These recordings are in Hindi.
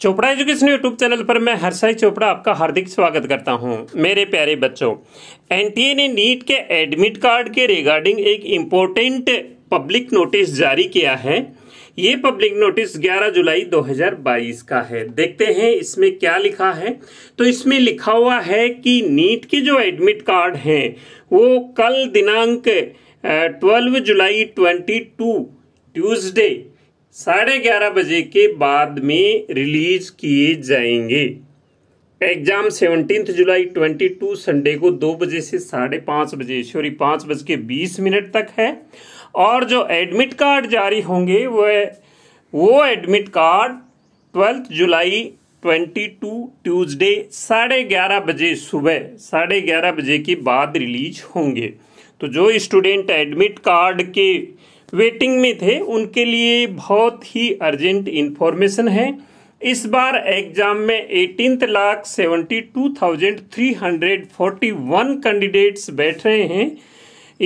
चोपड़ा एजुकेशन यूट्यूब चैनल पर मैं हर्षाई चोपड़ा आपका हार्दिक स्वागत करता हूं मेरे प्यारे बच्चों एनटीए ने नीट के एडमिट कार्ड के रिगार्डिंग एक इम्पोर्टेंट पब्लिक नोटिस जारी किया है ये पब्लिक नोटिस 11 जुलाई 2022 का है देखते हैं इसमें क्या लिखा है तो इसमें लिखा हुआ है कि नीट के जो एडमिट कार्ड हैं वो कल दिनांक ट्वेल्व जुलाई ट्वेंटी ट्यूसडे साढ़े ग्यारह बजे के बाद में रिलीज किए जाएंगे exam seventeen July twenty two Sunday को दो बजे से साढ़े पाँच बजे सॉरी पाँच बज के बीस मिनट तक है और जो एडमिट कार्ड जारी होंगे वह वो admit card twelfth July twenty two Tuesday साढ़े ग्यारह बजे सुबह साढ़े ग्यारह बजे के बाद रिलीज होंगे तो जो स्टूडेंट एडमिट कार्ड के वेटिंग में थे उनके लिए बहुत ही अर्जेंट इन्फॉर्मेशन है इस बार एग्जाम में eighteen lakh seventy two thousand three hundred forty one candidates बैठ रहे हैं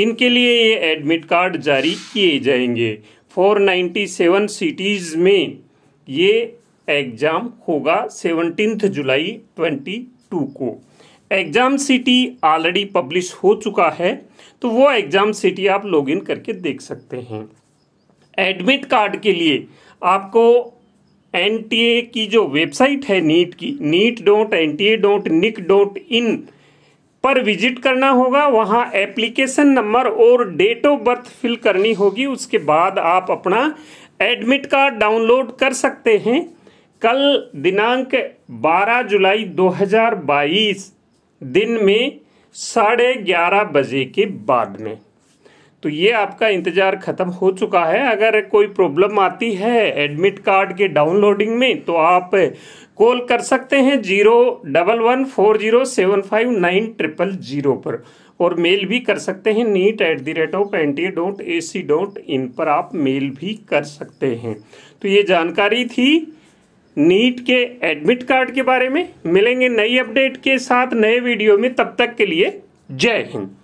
इनके लिए ये एडमिट कार्ड जारी किए जाएंगे फोर नाइन्टी सेवन सिटीज़ में ये एग्ज़ाम होगा सेवनटीन्थ जुलाई ट्वेंटी टू को एग्ज़ाम सिटी ऑलरेडी पब्लिश हो चुका है तो वो एग्ज़ाम सिटी आप लॉगिन करके देख सकते हैं एडमिट कार्ड के लिए आपको एन की जो वेबसाइट है नीट की NEET dot N T A dot nic dot in पर विजिट करना होगा वहाँ एप्लीकेशन नंबर और डेट ऑफ बर्थ फिल करनी होगी उसके बाद आप अपना एडमिट कार्ड डाउनलोड कर सकते हैं कल दिनांक 12 जुलाई 2022 दिन में साढ़े ग्यारह बजे के बाद में तो ये आपका इंतज़ार ख़त्म हो चुका है अगर कोई प्रॉब्लम आती है एडमिट कार्ड के डाउनलोडिंग में तो आप कॉल कर सकते हैं zero double one four zero seven five nine triple zero पर और मेल भी कर सकते हैं NEET at the rate of N T dot A C dot in पर आप मेल भी कर सकते हैं तो ये जानकारी थी नीट के एडमिट कार्ड के बारे में मिलेंगे नई अपडेट के साथ नए वीडियो में तब तक के लिए जय हिंद